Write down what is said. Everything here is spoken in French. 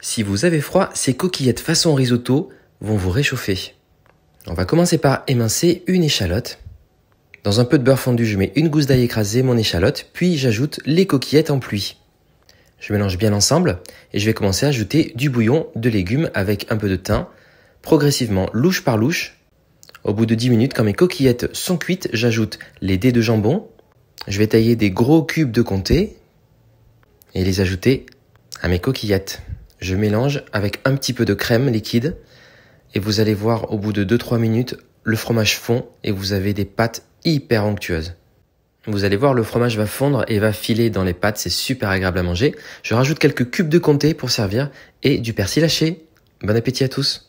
Si vous avez froid, ces coquillettes façon risotto vont vous réchauffer. On va commencer par émincer une échalote. Dans un peu de beurre fondu, je mets une gousse d'ail écrasée, mon échalote, puis j'ajoute les coquillettes en pluie. Je mélange bien l'ensemble et je vais commencer à ajouter du bouillon de légumes avec un peu de thym, progressivement louche par louche. Au bout de 10 minutes, quand mes coquillettes sont cuites, j'ajoute les dés de jambon. Je vais tailler des gros cubes de comté et les ajouter à mes coquillettes. Je mélange avec un petit peu de crème liquide et vous allez voir au bout de 2-3 minutes le fromage fond et vous avez des pâtes hyper onctueuses. Vous allez voir, le fromage va fondre et va filer dans les pâtes, c'est super agréable à manger. Je rajoute quelques cubes de comté pour servir et du persil haché. Bon appétit à tous